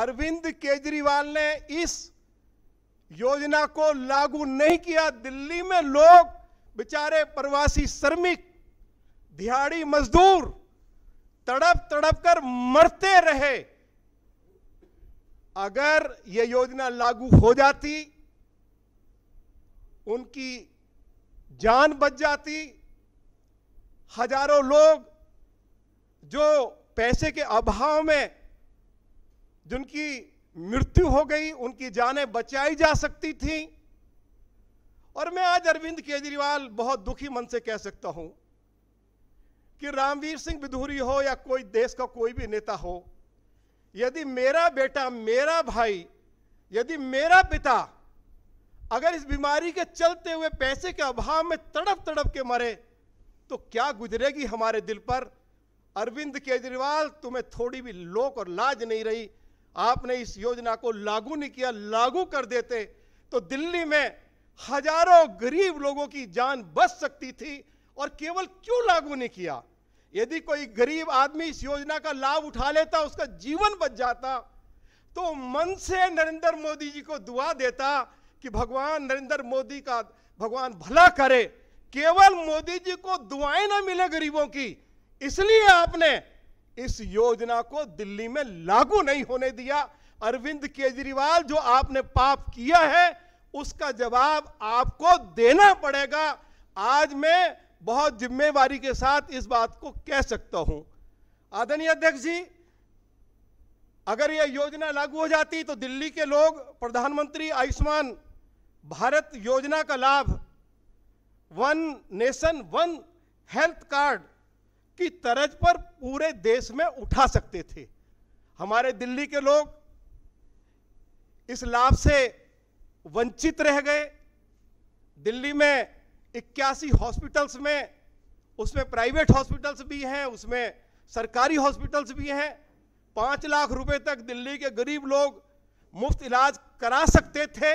अरविंद केजरीवाल ने इस योजना को लागू नहीं किया दिल्ली में लोग बेचारे प्रवासी श्रमिक दिहाड़ी मजदूर तड़प तड़प कर मरते रहे अगर यह योजना लागू हो जाती उनकी जान बच जाती हजारों लोग जो पैसे के अभाव में जिनकी मृत्यु हो गई उनकी जानें बचाई जा सकती थी और मैं आज अरविंद केजरीवाल बहुत दुखी मन से कह सकता हूं कि रामवीर सिंह विधूरी हो या कोई देश का कोई भी नेता हो यदि मेरा बेटा मेरा भाई यदि मेरा पिता अगर इस बीमारी के चलते हुए पैसे के अभाव में तड़प तड़प के मरे तो क्या गुजरेगी हमारे दिल पर अरविंद केजरीवाल तुम्हें थोड़ी भी लोक और लाज नहीं रही आपने इस योजना को लागू नहीं किया लागू कर देते तो दिल्ली में हजारों गरीब लोगों की जान बच सकती थी और केवल क्यों लागू नहीं किया यदि कोई गरीब आदमी इस योजना का लाभ उठा लेता उसका जीवन बच जाता तो मन से नरेंद्र मोदी जी को दुआ देता कि भगवान नरेंद्र मोदी का भगवान भला करे केवल मोदी जी को दुआएं ना मिले गरीबों की इसलिए आपने इस योजना को दिल्ली में लागू नहीं होने दिया अरविंद केजरीवाल जो आपने पाप किया है उसका जवाब आपको देना पड़ेगा आज मैं बहुत जिम्मेवारी के साथ इस बात को कह सकता हूं आदरणीय अध्यक्ष जी अगर यह योजना लागू हो जाती तो दिल्ली के लोग प्रधानमंत्री आयुष्मान भारत योजना का लाभ one nation one health card उसकी तरज पर पूरे देश में उठा सकते थे हमारे दिल्ली के लोग इस लाभ से वंचित रह गए दिल्ली में इक्यासी हॉस्पिटल्स में उसमें प्राइवेट हॉस्पिटल्स भी हैं उसमें सरकारी हॉस्पिटल्स भी हैं पाँच लाख रुपए तक दिल्ली के गरीब लोग मुफ्त इलाज करा सकते थे